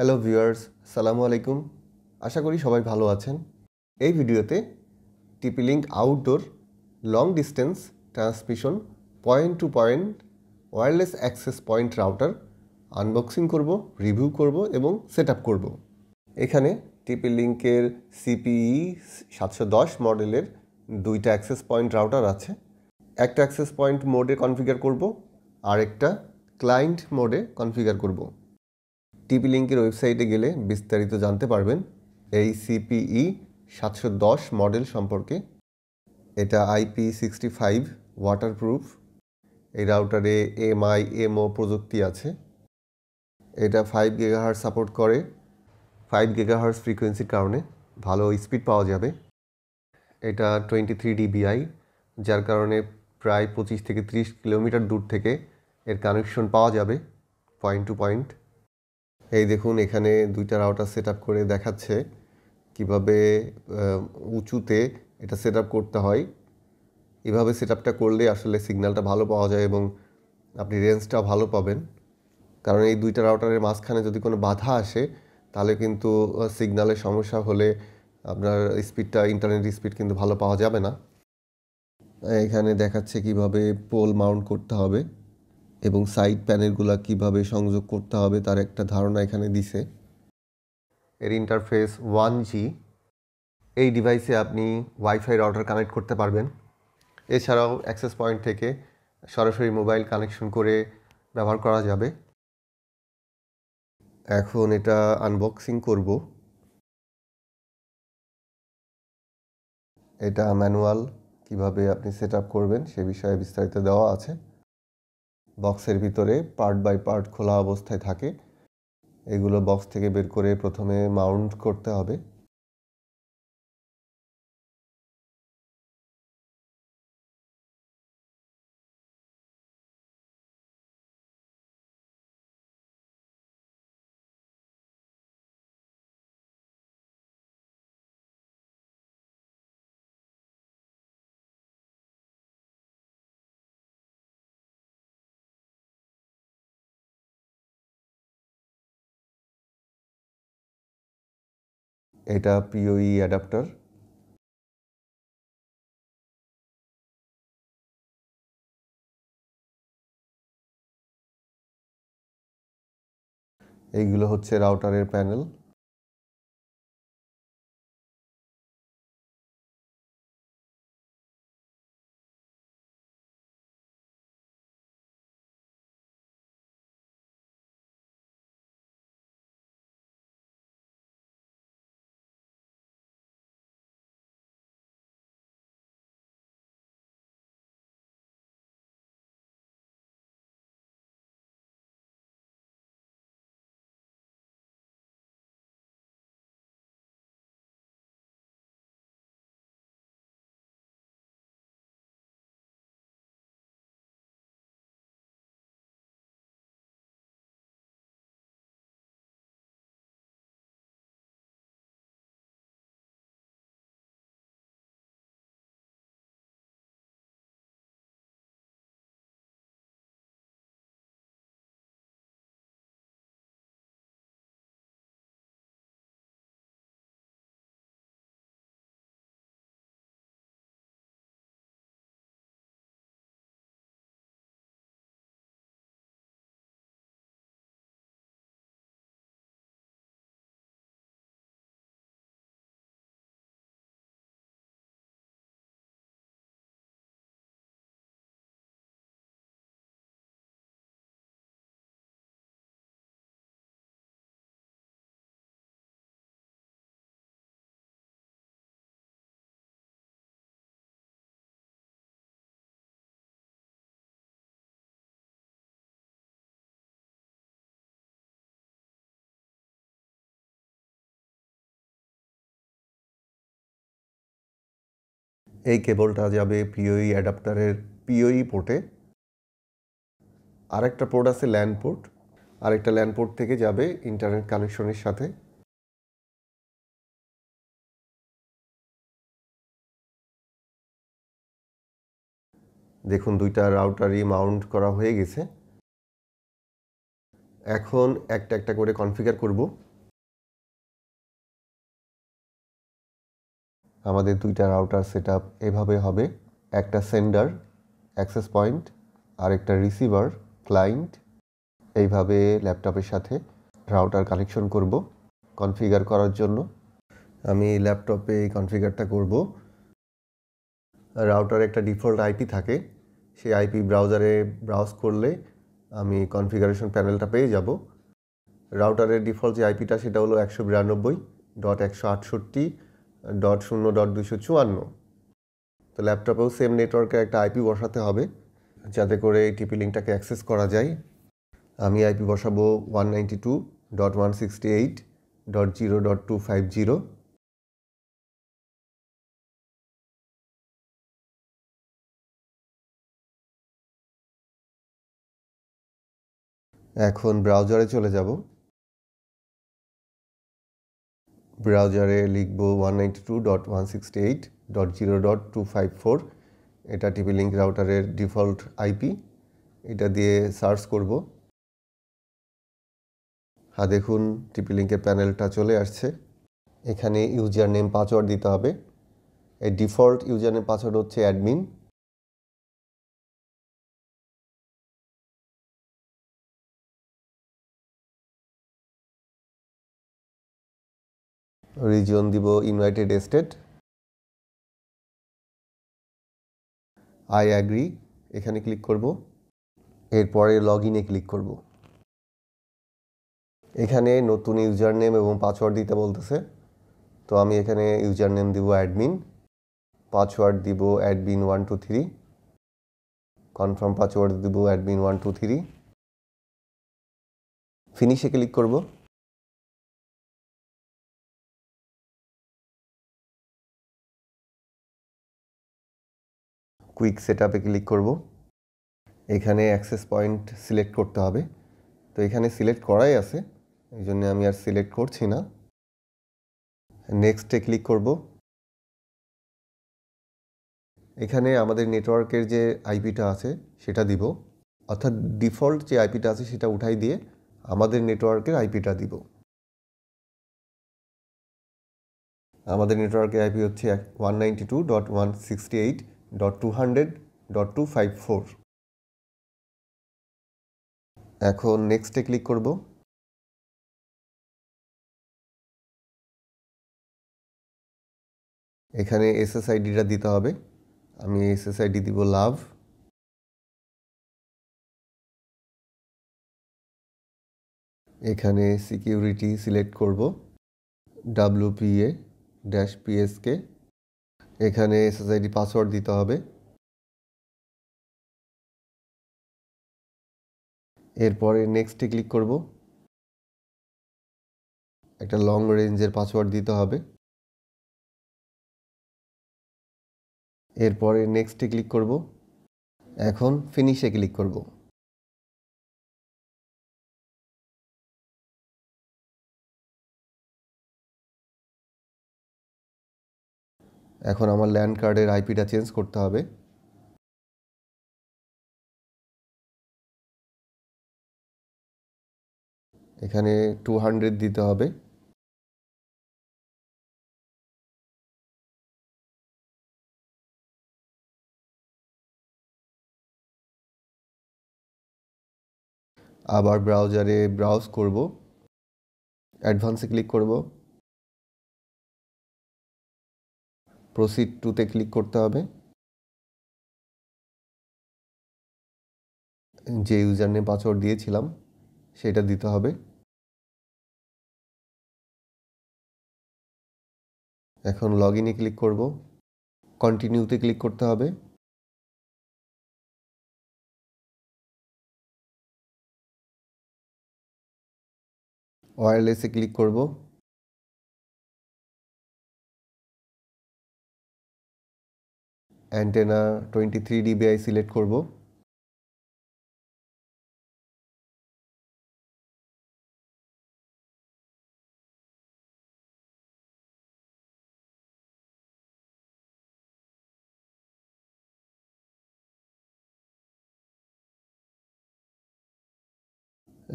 hello viewers সালামু আলাইকুম আশা করি সবাই ভালো আছেন এই ভিডিওতে TP link outdoor long distance transmission point to point wireless access point router unboxing করব রিভিউ করব এবং সেট আপ করব এখানে টিপি লিঙ্কের সিপিই e সাতশো দশ মডেলের দুইটা অ্যাক্সেস পয়েন্ট রাউটার আছে একটা অ্যাক্সেস পয়েন্ট মোডে কনফিগার করব আর একটা ক্লায়েন্ট মোডে কনফিগার করব টিপি লিঙ্কের ওয়েবসাইটে গেলে বিস্তারিত জানতে পারবেন এই সিপিই সাতশো দশ মডেল সম্পর্কে এটা আইপি সিক্সটি ফাইভ ওয়াটারপ্রুফ এই রাউটারে এমআই এমও প্রযুক্তি আছে এটা ফাইভ গেগাহার সাপোর্ট করে ফাইভ গেগাহার্স ফ্রিকোয়েন্সির কারণে ভালো স্পিড পাওয়া যাবে এটা টোয়েন্টি থ্রি ডিবিআই যার কারণে প্রায় পঁচিশ থেকে ত্রিশ কিলোমিটার দূর থেকে এর কানেকশন পাওয়া যাবে পয়েন্ট টু পয়েন্ট এই দেখুন এখানে দুইটা রাউটার সেট করে দেখাচ্ছে কিভাবে উঁচুতে এটা সেট করতে হয় এভাবে সেট করলে আসলে সিগন্যালটা ভালো পাওয়া যায় এবং আপনি রেঞ্জটা ভালো পাবেন কারণ এই দুইটা রাউটারের মাঝখানে যদি কোনো বাধা আসে তাহলে কিন্তু সিগন্যালের সমস্যা হলে আপনার স্পিডটা ইন্টারনেট স্পিড কিন্তু ভালো পাওয়া যাবে না এখানে দেখাচ্ছে কিভাবে পোল মাউন্ট করতে হবে এবং সাইড প্যানেলগুলো কিভাবে সংযোগ করতে হবে তার একটা ধারণা এখানে দিছে এর ইন্টারফেস ওয়ান জি এই ডিভাইসে আপনি ওয়াইফাই রাউটার কানেক্ট করতে পারবেন এছাড়াও অ্যাক্সেস পয়েন্ট থেকে সরাসরি মোবাইল কানেকশন করে ব্যবহার করা যাবে এখন এটা আনবক্সিং করব এটা ম্যানুয়াল কিভাবে আপনি সেট করবেন সে বিষয়ে বিস্তারিত দেওয়া আছে বক্সের ভিতরে পার্ট বাই পার্ট খোলা অবস্থায় থাকে এগুলো বক্স থেকে বের করে প্রথমে মাউন্ট করতে হবে এটা পিওই অ্যাডাপ্টার e এইগুলো হচ্ছে রাউটারের প্যানেল এই কেবলটা যাবে পিওই অ্যাডাপ্টারের পিওই পোর্টে আরেকটা পোর্ট আছে ল্যান্ড পোর্ট আরেকটা ল্যান্ড পোর্ট থেকে যাবে ইন্টারনেট কানেকশনের সাথে দেখুন দুইটা রাউটারই মাউন্ট করা হয়ে গেছে এখন একটা একটা করে কনফিগার করবো আমাদের দুইটা রাউটার সেট এভাবে হবে একটা সেন্ডার অ্যাক্সেস পয়েন্ট আর একটা রিসিভার ক্লায়েন্ট এইভাবে ল্যাপটপের সাথে রাউটার কানেকশন করব কনফিগার করার জন্য আমি ল্যাপটপে এই কনফিগারটা করব রাউটার একটা ডিফল্ট আইপি থাকে সেই আইপি ব্রাউজারে ব্রাউজ করলে আমি কনফিগারেশন প্যানেলটা পেয়ে যাব রাউটারের ডিফল্ট যে আইপিটা সেটা হলো একশো বিরানব্বই ডট একশো আটষট্টি ডট শূন্য ডট দুশো চুয়ান্ন তো ল্যাপটপেও সেম নেটওয়ার্কে একটা আইপি বসাতে হবে যাতে করে এই টিপি লিঙ্কটাকে অ্যাক্সেস করা যায় আমি আইপি বসাবো one ninety two dot one sixty eight dot zero dot two five zero এখন ব্রাউজারে চলে যাব ব্রাউজারে লিখব one ninety two dot one sixty eight dot zero dot two five four এটা টিভি লিঙ্ক রাউটারের ডিফল্ট আইপি এটা দিয়ে সার্চ করব হ্যাঁ দেখুন টিপি লিঙ্কের প্যানেলটা চলে আসছে এখানে ইউজার নেম পাসওয়ার্ড দিতে হবে এই ডিফল্ট ইউজার নেম পাসওয়ার্ড হচ্ছে অ্যাডমিন রিজিয়ন দিব ইউনাইটেড স্টেট আই অ্যাগ্রি এখানে ক্লিক করব এরপরে লগ ইনে ক্লিক করব এখানে নতুন ইউজার নেম এবং পাসওয়ার্ড দিতে বলতেছে তো আমি এখানে ইউজার নেম দিব অ্যাডমিন পাসওয়ার্ড দিব admin one two three confirm password দিব অ্যাডমিন ওয়ান টু থ্রি ফিনিশে ক্লিক করবো কুইক সেট আপে ক্লিক করব এখানে অ্যাক্সেস পয়েন্ট সিলেক্ট করতে হবে তো এখানে সিলেক্ট করাই আছে এই জন্য আমি আর সিলেক্ট করছি না নেক্সটে ক্লিক করব এখানে আমাদের নেটওয়ার্কের যে আইপিটা আছে সেটা দিব অর্থাৎ ডিফল্ট যে আইপিটা আছে সেটা উঠাই দিয়ে আমাদের নেটওয়ার্কের আইপিটা দিব আমাদের নেটওয়ার্কের আইপি হচ্ছে one ninety two dot one sixty eight dot two hundred dot two five four এখন নেক্সটে ক্লিক করব এখানে এসএসআইডিটা দিতে হবে আমি এসএসআইডি দিব লাভ এখানে সিকিউরিটি সিলেক্ট করব ডাব্লুপিএ ড্যাশ পিএসকে এখানে এসএসআইডি পাসওয়ার্ড দিতে হবে এরপরে নেক্সটে ক্লিক করব একটা লং রেঞ্জের পাসওয়ার্ড দিতে হবে এরপরে নেক্সটে ক্লিক করব এখন ফিনিশে ক্লিক করবো এখন আমার ল্যান্ড কার্ডের আইপিটা চেঞ্জ করতে হবে এখানে টু হান্ড্রেড দিতে হবে আবার ব্রাউজারে ব্রাউজ করব অ্যাডভান্সে ক্লিক করব প্রসিড টুতে ক্লিক করতে হবে যে ইউজার নেম পাসওয়ার্ড দিয়েছিলাম সেটা দিতে হবে এখন লগ ইনে ক্লিক করব কন্টিনিউতে ক্লিক করতে হবে ওয়ারলেসে ক্লিক করব antenna twenty three DBI select করব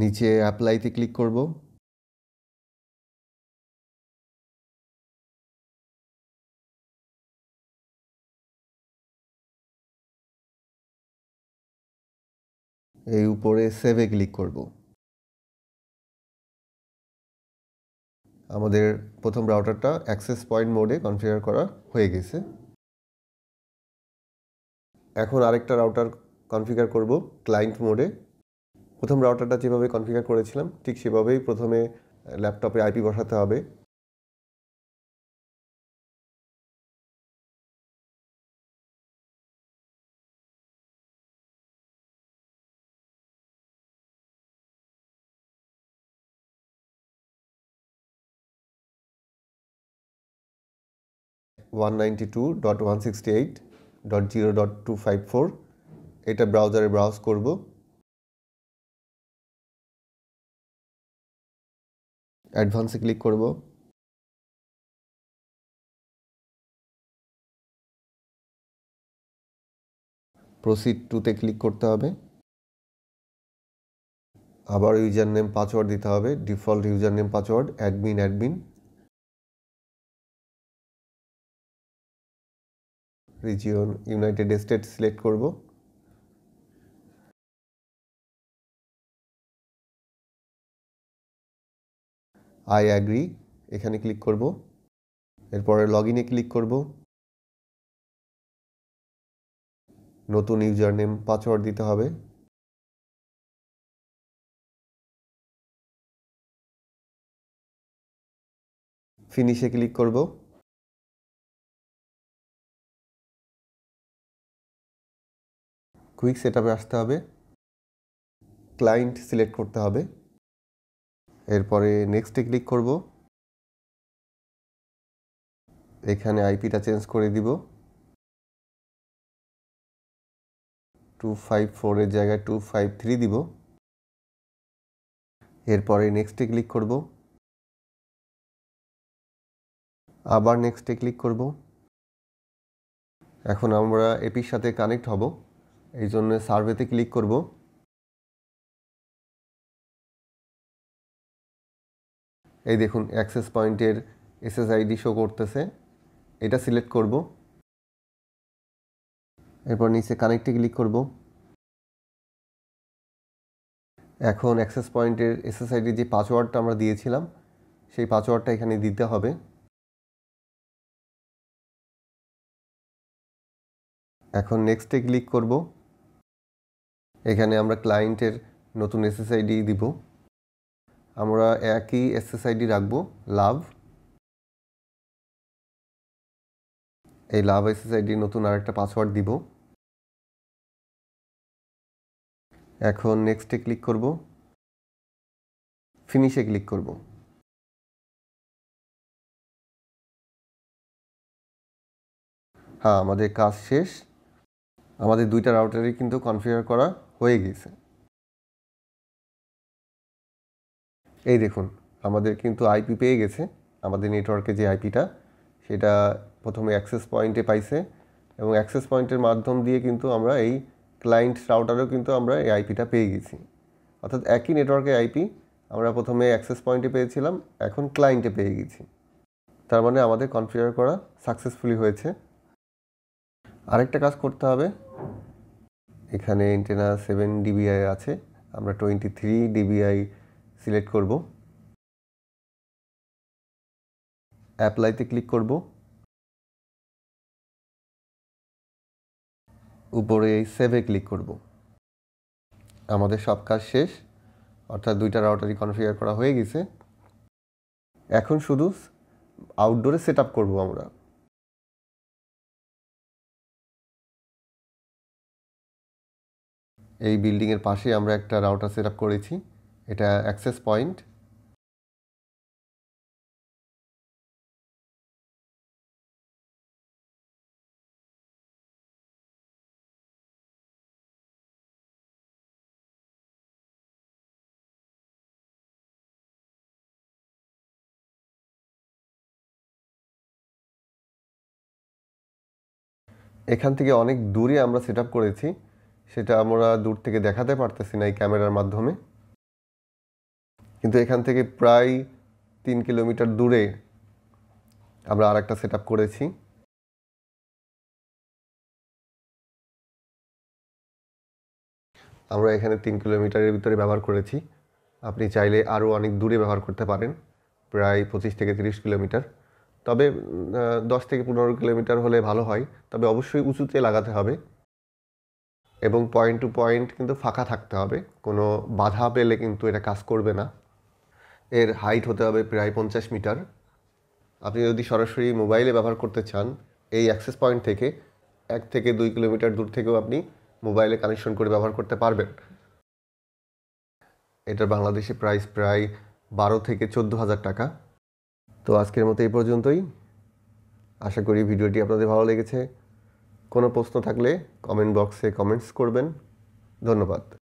নিচে অ্যাপ্লাইতে ক্লিক করবো এই উপরে সেভে ক্লিক করব আমাদের প্রথম রাউটারটা অ্যাক্সেস পয়েন্ট মোডে কনফিগার করা হয়ে গেছে এখন আরেকটা রাউটার কনফিগার করব ক্লায়েন্ট মোডে প্রথম রাউটারটা যেভাবে কনফিগার করেছিলাম ঠিক সেভাবেই প্রথমে ল্যাপটপে আইপি বসাতে হবে 192.168.0.254 এটা ব্রাউজারে ব্রাউজ করব অ্যাডভান্সে ক্লিক করব প্রসিড টুতে ক্লিক করতে হবে আবার ইউজার নেম পাসওয়ার্ড দিতে হবে default user name password admin admin region united state select করব আই অ্যাগ্রি এখানে ক্লিক করব এরপরে লগ ইনে ক্লিক করব নতুন ইউজার নেম পাসওয়ার্ড দিতে হবে ফিনিশে ক্লিক করবো কুইক সেটআপে আসতে হবে ক্লায়েন্ট সিলেক্ট করতে হবে এরপরে নেক্সটে ক্লিক করব এখানে আইপিটা চেঞ্জ করে দিব টু ফাইভ ফোরের জায়গায় টু ফাইভ থ্রি দিব এরপরে নেক্সটে ক্লিক করব আবার নেক্সটে ক্লিক করব এখন আমরা এপির সাথে কানেক্ট হব এই জন্য সার্ভেতে ক্লিক করব এই দেখুন অ্যাক্সেস পয়েন্টের এসএসআইডি শো করতেছে এটা সিলেক্ট করব এরপর নিচে কানেক্টে ক্লিক করব এখন অ্যাক্সেস পয়েন্টের এসএসআইডির যে পাসওয়ার্ডটা আমরা দিয়েছিলাম সেই পাসওয়ার্ডটা এখানে দিতে হবে এখন নেক্সটে ক্লিক করবো এখানে আমরা ক্লায়েন্টের নতুন এসএসআইডি দিব আমরা একই এসএসআইডি রাখব লাভ এই লাভ এসএসআইডি নতুন আরেকটা পাসওয়ার্ড দিব এখন নেক্সটে ক্লিক করব ফিনিশে ক্লিক করব হ্যাঁ আমাদের কাজ শেষ আমাদের দুইটা রাউটারই কিন্তু কনফিগার করা হয়ে গেছে এই দেখুন আমাদের কিন্তু আইপি পেয়ে গেছে আমাদের নেটওয়ার্কে যে আইপিটা সেটা প্রথমে অ্যাক্সেস পয়েন্টে পাইছে এবং অ্যাক্সেস পয়েন্টের মাধ্যম দিয়ে কিন্তু আমরা এই ক্লায়েন্ট রাউটারেও কিন্তু আমরা এই আইপিটা পেয়ে গেছি অর্থাৎ একই নেটওয়ার্কের আইপি আমরা প্রথমে অ্যাক্সেস পয়েন্টে পেয়েছিলাম এখন ক্লায়েন্টে পেয়ে গেছি তার মানে আমাদের কনফিগার করা সাকসেসফুলি হয়েছে আরেকটা কাজ করতে হবে এখানে এন্টেনা সেভেন ডিবিআই আছে আমরা টোয়েন্টি থ্রি ডিবিআই সিলেক্ট করব অ্যাপ্লাইতে ক্লিক করব উপরে এই সেভে ক্লিক করব আমাদের সব কাজ শেষ অর্থাৎ দুইটা রাউটারই কনফিগার করা হয়ে গেছে এখন শুধু আউটডোরে সেট আপ করবো আমরা এই বিল্ডিংয়ের পাশে আমরা একটা রাউটার সেট করেছি এটা অ্যাক্সেস পয়েন্ট এখান থেকে অনেক দূরে আমরা সেট করেছি সেটা আমরা দূর থেকে দেখাতে পারতেছি না এই ক্যামেরার মাধ্যমে কিন্তু এখান থেকে প্রায় তিন কিলোমিটার দূরে আমরা আর একটা সেট করেছি আমরা এখানে তিন কিলোমিটারের ভিতরে ব্যবহার করেছি আপনি চাইলে আরও অনেক দূরে ব্যবহার করতে পারেন প্রায় পঁচিশ থেকে তিরিশ কিলোমিটার তবে দশ থেকে পনেরো কিলোমিটার হলে ভালো হয় তবে অবশ্যই উঁচুতে লাগাতে হবে এবং পয়েন্ট টু পয়েন্ট কিন্তু ফাঁকা থাকতে হবে কোনো বাধা পেলে কিন্তু এটা কাজ করবে না এর হাইট হতে হবে প্রায় পঞ্চাশ মিটার আপনি যদি সরাসরি মোবাইলে ব্যবহার করতে চান এই অ্যাক্সেস পয়েন্ট থেকে এক থেকে দুই কিলোমিটার দূর থেকেও আপনি মোবাইলে কানেকশন করে ব্যবহার করতে পারবেন এটার বাংলাদেশে প্রাইস প্রায় বারো থেকে চোদ্দো হাজার টাকা তো আজকের মতো এই পর্যন্তই আশা করি ভিডিওটি আপনাদের ভালো লেগেছে কোনো প্রশ্ন থাকলে কমেন্ট বক্সে কমেন্টস করবেন ধন্যবাদ